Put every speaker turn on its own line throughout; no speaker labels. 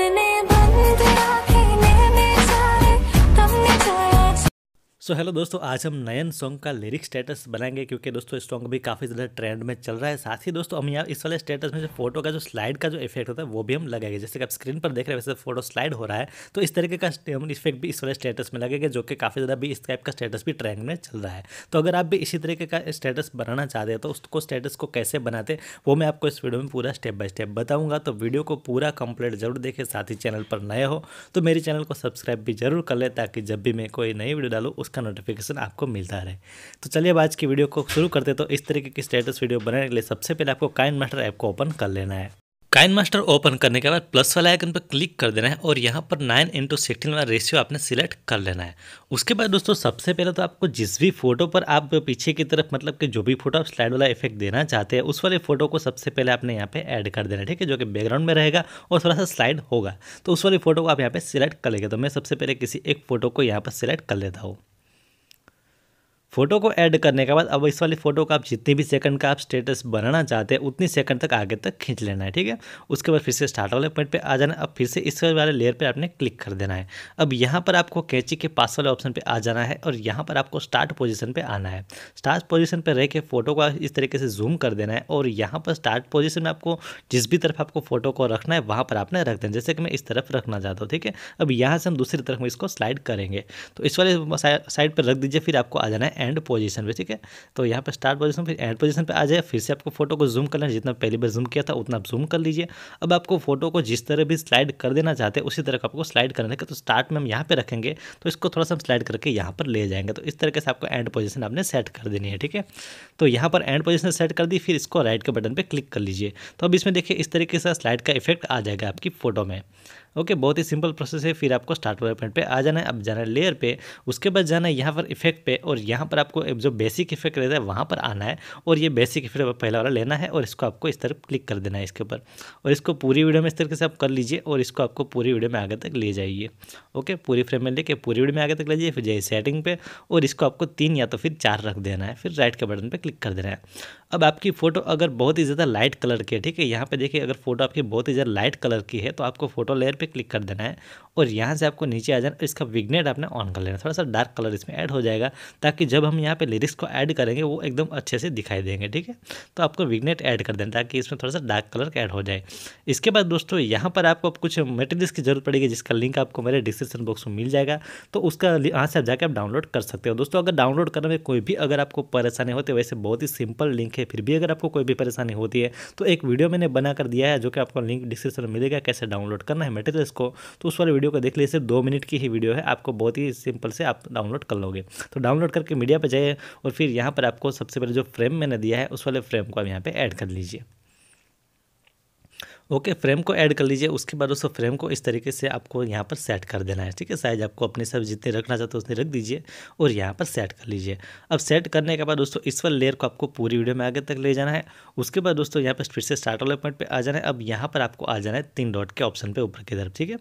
in an so so, hello दोस्तों आज हम नयन सॉन्ग का लिरिक स्टेटस बनाएंगे क्योंकि दोस्तों इस सॉन्ग भी काफ़ी ज़्यादा ट्रेंड में चल रहा है साथ ही दोस्तों हम यहाँ इस वाले स्टेटस में जो फोटो का जो स्लाइड का जो इफेक्ट होता है वो भी हम लगाएंगे जैसे कि आप स्क्रीन पर देख रहे हैं वैसे फोटो स्लाइड हो रहा है तो इस तरीके का इफेक्ट भी इस वाले स्टेटस में लगेगा जो कि काफ़ी ज़्यादा भी इस टाइप का स्टेटस भी ट्रेंड में चल रहा है तो अगर आप भी इसी तरीके का स्टेटस बनाना चाहते हैं तो उसको स्टेटस को कैसे बनाते वो मैं आपको इस वीडियो में पूरा स्टेप बाय स्टेप बताऊँगा तो वीडियो को पूरा कंप्लीट जरूर देखें साथ ही चैनल पर नए हो तो मेरे चैनल को सब्सक्राइब भी जरूर कर ले ताकि जब भी मैं कोई नई वीडियो डालूँ इसका नोटिफिकेशन आपको मिलता रहे तो चलिए अब आज की वीडियो को शुरू करते तो इस तरीके की स्टेटस वीडियो बनाने के लिए सबसे पहले आपको काइन मास्टर ऐप को ओपन कर लेना है काइन मास्टर ओपन करने के बाद प्लस वाला आइकन पर क्लिक कर देना है और यहाँ पर नाइन इंटू सिक्सटीन वाला रेशियो आपने सिलेक्ट कर लेना है उसके बाद दोस्तों सबसे पहले तो आपको जिस भी फोटो पर आप पीछे की तरफ मतलब कि जो भी फोटो आप स्लाइड वाला इफेक्ट देना चाहते हैं उस वाले फोटो को सबसे पहले आपने यहाँ पे ऐड कर देना है ठीक है जो कि बैकग्राउंड में रहेगा और थोड़ा सा स्लाइड होगा तो उस वाली फोटो को आप यहाँ पर सिलेक्ट कर लेंगे तो मैं सबसे पहले किसी एक फोटो को यहाँ पर सिलेक्ट कर लेता हूँ फोटो को ऐड करने के बाद अब इस वाली फ़ोटो का आप जितने भी सेकंड का आप स्टेटस बनाना चाहते हैं उतनी सेकंड तक आगे तक खींच लेना है ठीक है उसके बाद फिर से स्टार्ट वाले पॉइंट पे आ जाना अब फिर से इस वाले लेयर पे आपने क्लिक कर देना है अब यहाँ पर आपको कैची के पास वाले ऑप्शन पर आ जाना है और यहाँ पर आपको स्टार्ट पोजिशन पर आना है स्टार्ट पोजिशन पर रह के फ़ोटो का इस तरीके से जूम कर देना है और यहाँ पर स्टार्ट पोजिशन में आपको जिस भी तरफ आपको फ़ोटो को रखना है वहाँ पर आपने रख देना जैसे कि मैं इस तरफ रखना चाहता हूँ ठीक है अब यहाँ से हम दूसरी तरफ इसको स्लाइड करेंगे तो इस वाले साइड पर रख दीजिए फिर आपको आ जाना है एंड पोजीशन पे ठीक है तो यहाँ पे स्टार्ट पोजीशन फिर एंड पोजीशन पे आ जाए फिर से आपको फोटो को जूम करना जितना पहली बार जूम किया था उतना आप जूम कर लीजिए अब आपको फोटो को जिस तरह भी स्लाइड कर देना चाहते हैं उसी तरह का आपको स्लाइड करना है तो स्टार्ट में हम यहाँ पर रखेंगे तो इसको थोड़ा सा हम स्लाइड करके यहाँ पर ले जाएंगे तो इस तरीके से आपको एंड पोजिशन आपने सेट कर देनी है ठीक है तो यहाँ पर एंड पोजिशन सेट कर दी फिर इसको राइट के बटन पर क्लिक कर लीजिए तो अब इसमें देखिए इस तरीके से स्लाइड का इफेक्ट आ जाएगा आपकी फ़ोटो में ओके बहुत ही सिंपल प्रोसेस है फिर आपको स्टार्ट वायर पॉइंट पे आ जाना है अब जाना है लेयर पे उसके बाद जाना है यहाँ पर इफेक्ट पे और यहाँ पर आपको जो बेसिक इफेक्ट रहता है वहाँ पर आना है और ये बेसिक इफेक्ट पहला वाला लेना है और इसको आपको इस तरफ क्लिक कर देना है इसके ऊपर और इसको पूरी वीडियो में इस तरीके से आप कर लीजिए और इसको आपको पूरी वीडियो में आगे तक ले जाइए ओके पूरी फ्रेम में लेके पूरी वीडियो में आगे तक ले जाइए फिर जाइए सेटिंग पे और इसको आपको तीन या तो फिर चार रख देना है फिर राइट के बटन पर क्लिक कर देना है अब आपकी फ़ोटो अगर बहुत ही ज़्यादा लाइट कलर की है ठीक है यहाँ पर देखिए अगर फोटो आपकी बहुत ही ज़्यादा लाइट कलर की है तो आपको फोटो लेयर पर पे क्लिक कर देना है और यहाँ से आपको नीचे आ जाना इसका विग्नेट आपने ऑन कर लेना थोड़ा सा डार्क कलर इसमें ऐड हो जाएगा ताकि जब हम यहाँ पे लिरिक्स को ऐड करेंगे वो एकदम अच्छे से दिखाई देंगे ठीक है तो आपको विग्नेट ऐड कर देना ताकि इसमें थोड़ा सा डार्क कलर ऐड हो जाए इसके बाद दोस्तों यहाँ पर आपको कुछ मटेरियल्स की जरूरत पड़ेगी जिसका लिंक आपको मेरे डिस्क्रिप्शन बॉक्स में मिल जाएगा तो उसका यहाँ से आप जाकर आप डाउनलोड कर सकते हो दोस्तों अगर डाउनलोड करने में कोई भी अगर आपको परेशानी होती है वैसे बहुत ही सिंपल लिंक है फिर भी अगर आपको कोई भी परेशानी होती है तो एक वीडियो मैंने बनाकर दिया है जो कि आपको लिंक डिस्क्रिप्शन में मिलेगा कैसे डाउनलोड करना है मेटेरियल तो इसको तो उस वाले वीडियो को देख लीजिए सिर्फ दो मिनट की ही वीडियो है आपको बहुत ही सिंपल से आप डाउनलोड कर लोगे तो डाउनलोड करके मीडिया पर जाइए और फिर यहाँ पर आपको सबसे पहले जो फ्रेम मैंने दिया है उस वाले फ्रेम को आप यहाँ पर ऐड कर लीजिए ओके फ्रेम को ऐड कर लीजिए उसके बाद दोस्तों फ्रेम को इस तरीके से आपको यहाँ पर सेट कर देना है ठीक है साइज आपको अपने सब जितने रखना चाहते हो उतने रख दीजिए और यहाँ पर सेट कर लीजिए अब सेट करने के बाद दोस्तों इस वाले लेयर को आपको पूरी वीडियो में आगे तक ले जाना है उसके बाद दोस्तों यहाँ पर फिर से स्टार्ट वाले पॉइंट पर आ जाना है अब यहाँ पर आपको आ जाना है तीन डॉट के ऑप्शन पर ऊपर की तरफ ठीक है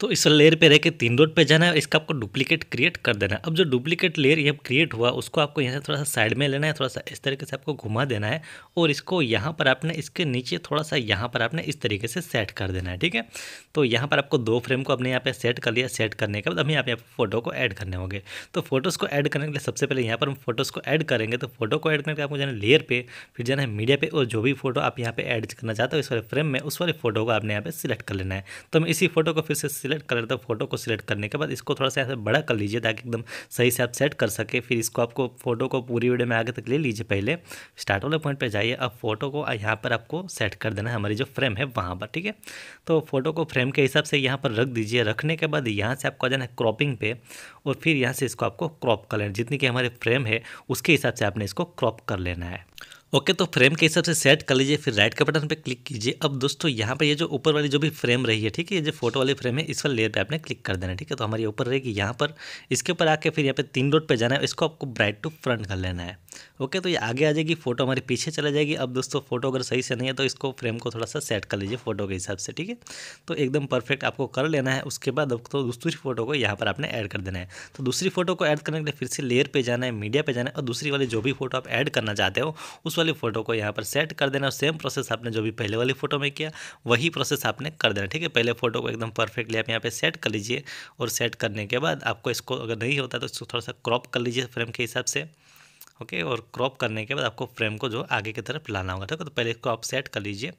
तो इस लेयर पे रह के तीन रोड पे जाना है और इसका आपको डुप्लीकेट क्रिएट कर देना है अब जो डुप्लीकेट लेयर ये क्रिएट हुआ उसको आपको यहाँ से थोड़ा सा साइड में लेना है थोड़ा सा इस तरीके से आपको घुमा देना है और इसको यहाँ पर आपने इसके नीचे थोड़ा सा यहाँ पर आपने इस तरीके से सेट कर देना है ठीक है तो यहाँ पर आपको दो फ्रेम को अपने यहाँ पर सेट कर लिया सेट करने के बाद हम यहाँ पे फोटो को ऐड करने होंगे तो फोटोज़ को ऐड करने के लिए सबसे पहले यहाँ पर हम फोटोज़ को ऐड करेंगे तो फोटो को ऐड करके आपको जाना है लेयर पर फिर जाना है मीडिया पर और जो भी फोटो आप यहाँ पर ऐड करना चाहते हो इस वाले फ्रेम में उस वाले फोटो को आपने यहाँ पर सिलेक्ट कर लेना है तो हम इसी फोटो को फिर से सिलेक्ट कलर था फोटो को सिलेक्ट करने के बाद इसको थोड़ा सा ऐसे बड़ा कर लीजिए ताकि एकदम सही से आप सेट कर सके फिर इसको आपको फोटो को पूरी वीडियो में आगे तक ले लीजिए पहले स्टार्ट वाले पॉइंट पर जाइए अब फोटो को यहाँ पर आपको सेट कर देना है हमारी जो फ्रेम है वहाँ पर ठीक है तो फोटो को फ्रेम के हिसाब से यहाँ पर रख दीजिए रखने के बाद यहाँ से आपको आ जाना है क्रॉपिंग पे और फिर यहाँ से इसको आपको क्रॉप कर लेना जितनी कि हमारे फ्रेम है उसके हिसाब से आपने इसको क्रॉप कर लेना है ओके तो फ्रेम के हिसाब से सेट कर लीजिए फिर राइट के बटन पे क्लिक कीजिए अब दोस्तों यहाँ पे ये जो ऊपर वाली जो भी फ्रेम रही है ठीक है ये जो फोटो वाली फ्रेम है इस वाले लेयर पे आपने क्लिक कर देना ठीक है तो हमारी ऊपर रहेगी यहाँ पर इसके ऊपर आके फिर यहाँ पे तीन डॉट पे जाना है इसको आपको ब्राइट टू फ्रंट कर लेना है ओके तो ये आगे आ जाएगी फोटो हमारे पीछे चले जाएगी अब दोस्तों फोटो अगर सही से नहीं है तो इसको फ्रेम को थोड़ा सा सेट कर लीजिए फोटो के हिसाब से ठीक है तो एकदम परफेक्ट आपको कर लेना है उसके बाद तो दूसरी फोटो को यहाँ पर आपने ऐड कर देना है तो दूसरी फोटो को ऐड करने के लिए फिर से लेयर पर जाना है मीडिया पर जाना है और दूसरी वाली जो भी फोटो आप ऐड करना चाहते हो उस वाली फोटो को यहाँ पर सेट कर देना सेम प्रोसेस आपने जो भी पहले वाली फोटो में किया वही प्रोसेस आपने कर देना ठीक है पहले फोटो को एकदम परफेक्टली आप यहाँ पर सेट कर लीजिए और सेट करने के बाद आपको इसको अगर नहीं होता तो इसको थोड़ा सा क्रॉप कर लीजिए फ्रेम के हिसाब से ओके और क्रॉप करने के बाद आपको फ्रेम को जो आगे की तरफ लाना होगा ठीक है तो पहले इसको आप सेट कर लीजिए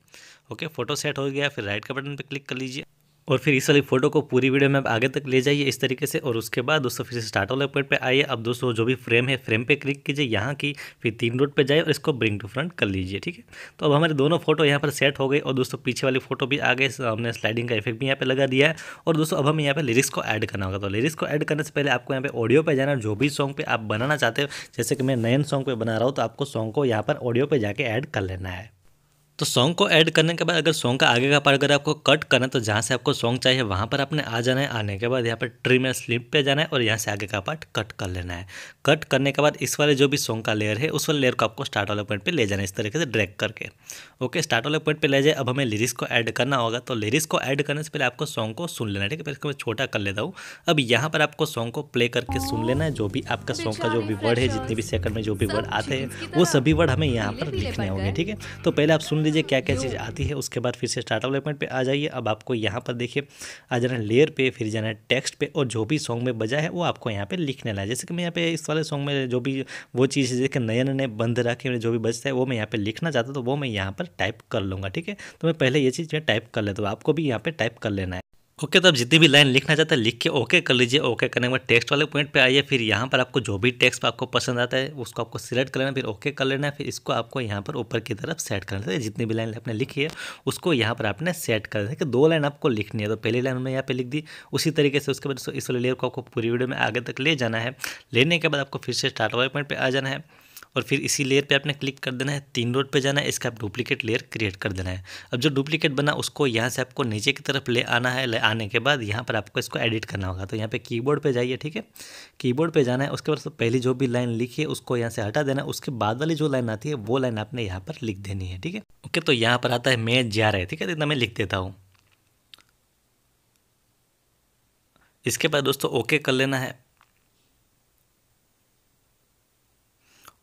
ओके फोटो सेट हो गया फिर राइट का बटन पे क्लिक कर लीजिए और फिर इस वाली फोटो को पूरी वीडियो में आप आगे तक ले जाइए इस तरीके से और उसके बाद दोस्तों फिर से स्टार्ट वाले पॉइंट पे आइए अब दोस्तों जो भी फ्रेम है फ्रेम पे क्लिक कीजिए यहाँ की फिर तीन रोड पे जाइए और इसको ब्रिंग टू फ्रंट कर लीजिए ठीक है तो अब हमारे दोनों फोटो यहाँ पर सेट हो गई और दोस्तों पीछे वाली फोटो भी आ गई हमने स्लाइडिंग का इफेक्ट भी यहाँ पर लगा दिया है और दोस्तों अब हमें यहाँ पर लिरिक्स को ऐड करना होगा तो लिरिक्स को ऐड करने से पहले आपको यहाँ पर ऑडियो पर जाना जो भी सॉन्ग पर आप बनाना चाहते हो जैसे कि मैं नयन सॉन्ग पर बना रहा हूँ तो आपको सॉन्ग को यहाँ पर ऑडियो पर जाकर ऐड कर लेना है तो सॉन्ग को ऐड करने के बाद अगर सॉन्ग का आगे का पार्ट अगर आपको कट करना है तो जहाँ से आपको सॉन्ग चाहिए वहाँ पर आपने आ जाना है आने के बाद यहाँ पर ट्रिम या स्लिप पे जाना है और यहाँ से आगे का पार्ट कट कर लेना है कट करने के बाद इस वाले जो भी सॉन्ग का लेयर है उस वाले लेयर को आपको स्टार्ट वाले पॉइंट पर ले जाना है इस तरीके से ड्रैक करके ओके स्टार्ट वाले पॉइंट पर ले जाए अब हमें लिरिक्स को ऐड करना होगा तो लिरिक्स को ऐड करने से पहले आपको सॉन्ग को सुन लेना है ठीक है इसको मैं छोटा कर लेता हूँ अब यहाँ पर आपको सॉन्ग को प्ले करके सुन लेना है जो भी आपका सॉन्ग का जो भी वर्ड है जितने भी सेकंड में जो भी वर्ड आते हैं वो सभी वर्ड हमें यहाँ पर लिखने होंगे ठीक है तो पहले आप सुन लीजिए क्या क्या चीज़ आती है उसके बाद फिर से स्टार्ट डेवलपमेंट पे आ जाइए अब आपको यहाँ पर देखिए आ जाना है लेयर पे फिर जाना है टेक्स्ट पे और जो भी सॉन्ग में बजा है वो आपको यहाँ पे लिखने लाए जैसे कि मैं यहाँ पे इस वाले सॉन्ग में जो भी वो चीज़ जैसे नए नए बंद रखे जो भी बजता है वो मैं यहाँ पर लिखना चाहता तो वो मैं यहाँ पर टाइप कर लूँगा ठीक है तो मैं पहले ये चीज़ मैं टाइप कर लेता हूँ आपको भी यहाँ पर टाइप कर लेना है ओके okay, तो आप जितनी भी लाइन लिखना चाहते हैं लिख के ओके okay कर लीजिए ओके okay करने के बाद टेक्स्ट वाले पॉइंट पे आइए फिर यहाँ पर आपको जो भी टेक्स्ट आपको पसंद आता है उसको आपको सिलेक्ट कर लेना फिर ओके कर लेना है फिर इसको आपको यहाँ पर ऊपर की तरफ सेट कर लेना है जितनी भी लाइन आपने लिखी है उसको यहाँ पर आपने सेट कर देखिए कि दो लाइन आपको लिखनी है तो पहली लाइन हमने यहाँ पर लिख दी उसी तरीके से उसके बाद इस वाले लेयर को आपको पूरी वीडियो में आगे तक ले जाना है लेने के बाद आपको फिर से स्टार्ट वाले पॉइंट पर आ जाना है और फिर इसी लेयर पे आपने क्लिक कर देना है तीन रोड पे जाना है इसका आप डुप्लीकेट लेयर क्रिएट कर देना है अब जो डुप्लीकेट बना उसको यहाँ से आपको नीचे की तरफ ले आना है ले आने के बाद यहाँ पर आपको इसको एडिट करना होगा तो यहाँ पर कीबोर्ड पर जाइए ठीक है कीबोर्ड पर जाना है उसके बाद पहली जो भी लाइन लिखी है उसको यहाँ से हटा देना है उसके बाद वाली जो लाइन आती है वो लाइन आपने यहाँ पर लिख देनी है ठीक है ओके तो यहाँ पर आता है मैं जा रहा है ठीक है तो इतना मैं लिख देता हूँ इसके बाद दोस्तों ओके कर लेना है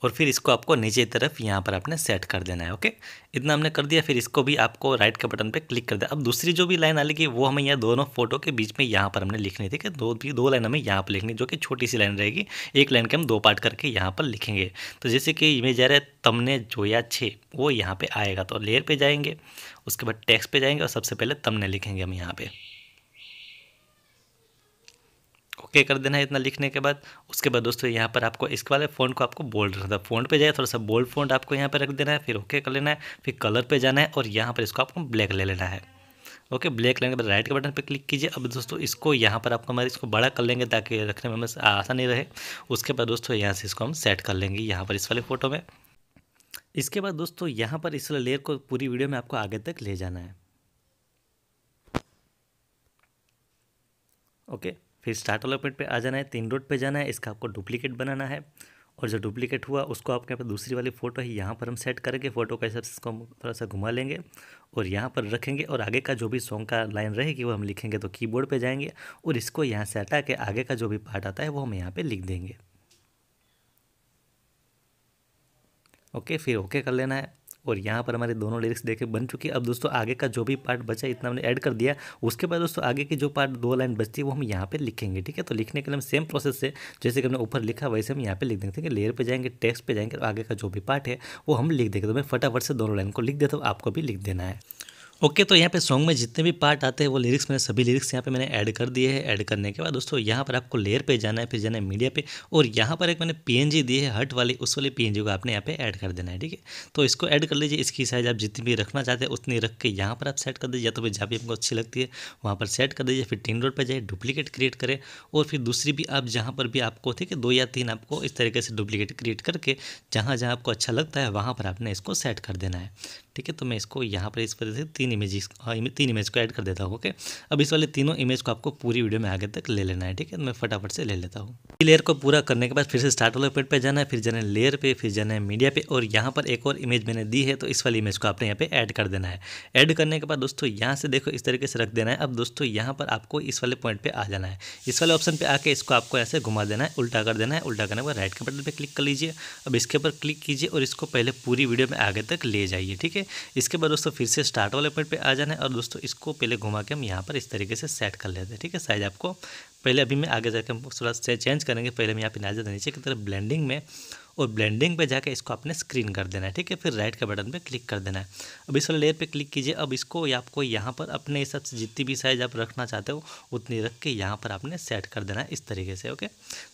और फिर इसको आपको नीचे तरफ यहाँ पर आपने सेट कर देना है ओके इतना हमने कर दिया फिर इसको भी आपको राइट के बटन पे क्लिक कर दिया अब दूसरी जो भी लाइन आएगी वो हमें यहाँ दोनों फोटो के बीच में यहाँ पर हमने लिखनी थी कि दो भी दो लाइन हमें यहाँ पर लिखनी जो कि छोटी सी लाइन रहेगी एक लाइन के हम दो पार्ट करके यहाँ पर लिखेंगे तो जैसे कि इमेज आ रहा है तमने या छः वो यहाँ पर आएगा तो लेयर पर जाएंगे उसके बाद टैक्स पर जाएंगे और सबसे पहले तमने लिखेंगे हम यहाँ पर ओके कर देना है इतना लिखने के बाद उसके बाद दोस्तों यहाँ पर आपको इसके वाले फ़ोन को आपको बोल्ड रखना था फ़ोन मतलब पे जाए थोड़ा सा बोल्ड फ़ोन आपको यहाँ पर रख देना है फिर ओके कर लेना है फिर कलर पे जाना है और यहाँ पर इसको आपको ब्लैक ले लेना है ओके ब्लैक लेने के बाद राइट के बटन पर क्लिक कीजिए अब दोस्तों इसको यहाँ पर आपको हमारे इसको बड़ा कर लेंगे ताकि रखने में हमें आसानी रहे उसके बाद दोस्तों यहाँ से इसको हम सेट कर लेंगे यहाँ पर इस वाले फ़ोटो में इसके बाद दोस्तों यहाँ पर इस लेयर को पूरी वीडियो में आपको आगे तक ले जाना है ओके फिर स्टार्ट वाला पॉइंट पे आ जाना है तीन रोड पे जाना है इसका आपको डुप्लीकेट बनाना है और जो डुप्लीकेट हुआ उसको आपके यहाँ पर दूसरी वाली फ़ोटो है यहाँ पर हम सेट करेंगे फ़ोटो का हिसाब से इसको हम थोड़ा सा घुमा लेंगे और यहाँ पर रखेंगे और आगे का जो भी सॉन्ग का लाइन रहेगी वो हम लिखेंगे तो कीबोर्ड पे जाएंगे और इसको यहाँ से हटा के आगे का जो भी पार्ट आता है वो हम यहाँ पर लिख देंगे ओके फिर ओके कर लेना है और यहाँ पर हमारे दोनों लिरिक्स देखे बन चुकी है अब दोस्तों आगे का जो भी पार्ट बचा इतना हमने ऐड कर दिया उसके बाद दोस्तों आगे की जो पार्ट दो लाइन बचती है वो हम यहाँ पर लिखेंगे ठीक है तो लिखने के लिए हम सेम प्रोसेस से जैसे कि हमने ऊपर लिखा वैसे हम यहाँ पर लिख देंगे लेयर पर जाएंगे टेक्स्ट पर जाएंगे आगे का जो भी पार्ट है वो हम लिख देंगे तो मैं फटाफट से दोनों लाइन को लिख देता हूँ आपको भी लिख देना है ओके okay, तो यहाँ पे सॉन्ग में जितने भी पार्ट आते हैं वो लिरिक्स मैंने सभी लिरिक्स यहाँ पे मैंने ऐड कर दिए हैं ऐड करने के बाद दोस्तों यहाँ पर आपको लेयर पे जाना है फिर जाना है मीडिया पे और यहाँ पर एक मैंने पीएनजी दी है हट वाली उस वाली पीएनजी को आपने यहाँ पे ऐड कर देना है ठीक है तो इसको ऐड कर लीजिए इसकी साइज़ आप जितनी भी रखना चाहते हैं उतनी रख के यहाँ पर आप सेट कर दीजिए या तो फिर जहाँ भी आपको अच्छी लगती है वहाँ पर सेट कर दीजिए फिर टीन रोड पर जाए डुप्लीकेट क्रिएट करें और फिर दूसरी भी आप जहाँ पर भी आपको ठीक है दो या तीन आपको इस तरीके से डुप्लीकेट क्रिएट करके जहाँ जहाँ आपको अच्छा लगता है वहाँ पर आपने इसको सेट कर देना है ठीक है तो मैं इसको यहाँ पर इस वजह से तीन हाँ, इमेज तीन इमेज को ऐड कर देता हूँ ओके अब इस वाले तीनों इमेज को आपको पूरी वीडियो में आगे तक ले लेना है ठीक है तो मैं फटाफट से ले लेता हूँ लेयर को पूरा करने के बाद फिर से स्टार्ट वाले पेड पर जाना है फिर जाना है लेयर पर फिर जाना है मीडिया पर और यहाँ पर एक और इमेज मैंने दी है तो इस वाली इमेज को आपने यहाँ पर ऐड कर देना है ऐड करने के बाद दोस्तों यहाँ से देखो इस तरीके से रख देना है अब दोस्तों यहाँ पर आपको इस वाले पॉइंट पर आ जाना है इस वाले ऑप्शन पर आके इसको आपको ऐसे घुमा देना है उल्टा कर देना है उल्टा करने के बाद राइट के बटन पर क्लिक कर लीजिए अब इसके ऊपर क्लिक कीजिए और इसको पहले पूरी वीडियो में आगे तक ले जाइए ठीक है इसके बाद दोस्तों फिर से स्टार्ट वाले पॉइंट पे आ जाना है और दोस्तों इसको पहले घुमा के हम यहाँ पर इस तरीके से सेट कर लेते हैं ठीक है साइज आपको पहले अभी मैं आगे जाकर हम थोड़ा से चेंज करेंगे पहले हम यहाँ पे नाजर नीचे की तरफ ब्लेंडिंग में और ब्लेंडिंग पे जाकर इसको आपने स्क्रीन कर देना है ठीक है फिर राइट के बटन पे क्लिक कर देना है अब इस वाले लेयर पे क्लिक कीजिए अब इसको या आपको यहाँ पर अपने हिसाब से जितनी भी साइज आप रखना चाहते हो उतनी रख के यहाँ पर आपने सेट कर देना है इस तरीके से ओके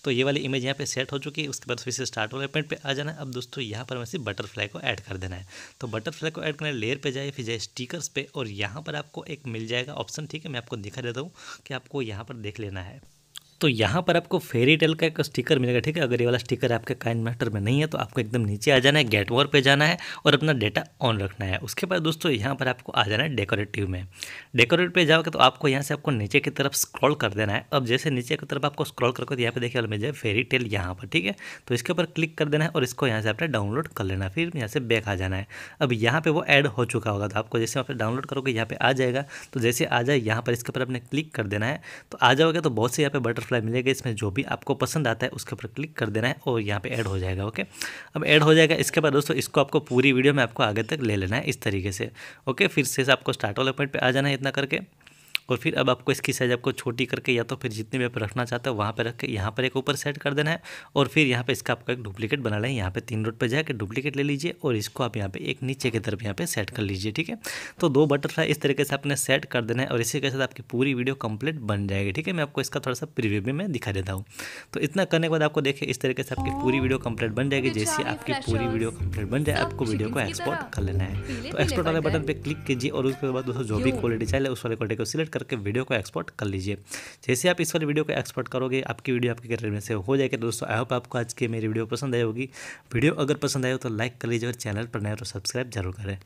तो ये वाली इमेज यहाँ पर सेट हो चुकी है उसके बाद फिर से स्टार्ट वाले पेंट पर आ जाना है अब दोस्तों यहाँ पर वैसे बटरफ्लाई को ऐड कर देना है तो बटरफ्लाई को ऐड करना है लेयर पर जाए फिर जाए स्टीकर्स पर और यहाँ पर आपको एक मिल जाएगा ऑप्शन ठीक है मैं आपको दिखा देता हूँ कि आपको यहाँ पर देख लेना है तो यहाँ पर आपको फेरी टेल का एक स्टिकर मिलेगा ठीक है अगर ये वाला स्टिकर आपके काइन मास्टर में नहीं है तो आपको एकदम नीचे आ जाना है गेट वॉर पे जाना है और अपना डेटा ऑन रखना है उसके बाद दोस्तों यहाँ पर आपको आ जाना है डेकोरेटिव में डेकोरेट पे जाओगे तो आपको यहाँ से आपको नीचे की तरफ स्क्रॉल कर देना है अब जैसे नीचे की तरफ आपको स्क्रॉल करके तो यहाँ पर देखिए और मिल जाए फेरी टेल यहाँ पर ठीक है तो इसके ऊपर क्लिक कर देना है और इसको यहाँ से आपने डाउनलोड कर लेना फिर यहाँ से बैक आ जाना है अब यहाँ पर वो एड हो चुका होगा तो आपको जैसे आप डाउनलोड करोगे यहाँ पर आ जाएगा तो जैसे आ जाए यहाँ पर इसके ऊपर आपने क्लिक कर देना है तो आ जाओगे तो बहुत से यहाँ पर बटरफ्लाई बटरफ्लाई मिलेगा इसमें जो भी आपको पसंद आता है उसके ऊपर क्लिक कर देना है और यहाँ पे ऐड हो जाएगा ओके अब ऐड हो जाएगा इसके बाद दोस्तों इसको आपको पूरी वीडियो में आपको आगे तक ले लेना है इस तरीके से ओके फिर से आपको स्टार्ट वाले पॉइंट पर आ जाना है इतना करके और फिर अब आपको इसकी साइज़ आपको छोटी करके या तो फिर जितने भी आप रखना चाहते हो वहाँ पर रख के यहाँ पर एक ऊपर सेट कर देना है और फिर यहाँ पर इसका आपका एक डुप्लीकेट बना लें यहाँ पर तीन रोड पर जाकर डुप्लीकेट ले लीजिए और इसको आप यहाँ पर एक नीचे की तरफ यहाँ पर सेट कर लीजिए ठीक है तो दो बटरफ्लाई इस तरीके से आपने सेट कर देना है और इसी के साथ आपकी पूरी वीडियो कंप्लीट बन जाएगी ठीक है मैं आपको इसका थोड़ा सा प्रिव्यू भी मैं दिखा देता हूँ तो इतना करने के बाद आपको देखिए इस तरीके से आपकी पूरी वीडियो कंप्लीट बन जाएगी जैसे आपकी पूरी वीडियो कंप्लीट बन जाए आपको वीडियो को एक्सपोर्ट कर लेना है तो एक्सपोर्ट वाले बटन पर क्लिक कीजिए और उसके बाद दोस्तों जो भी क्वालिटी चाहिए उस वाले क्वालिटी को सिलेक्ट कर करके वीडियो को एक्सपोर्ट कर लीजिए जैसे आप इस वाली वीडियो को एक्सपोर्ट करोगे आपकी वीडियो आपके कैरियर में से हो जाएगी तो दोस्तों आई होप आपको आज की मेरी वीडियो पसंद आई होगी वीडियो अगर पसंद आए तो लाइक कर लीजिए और चैनल पर नए तो सब्सक्राइब जरूर करें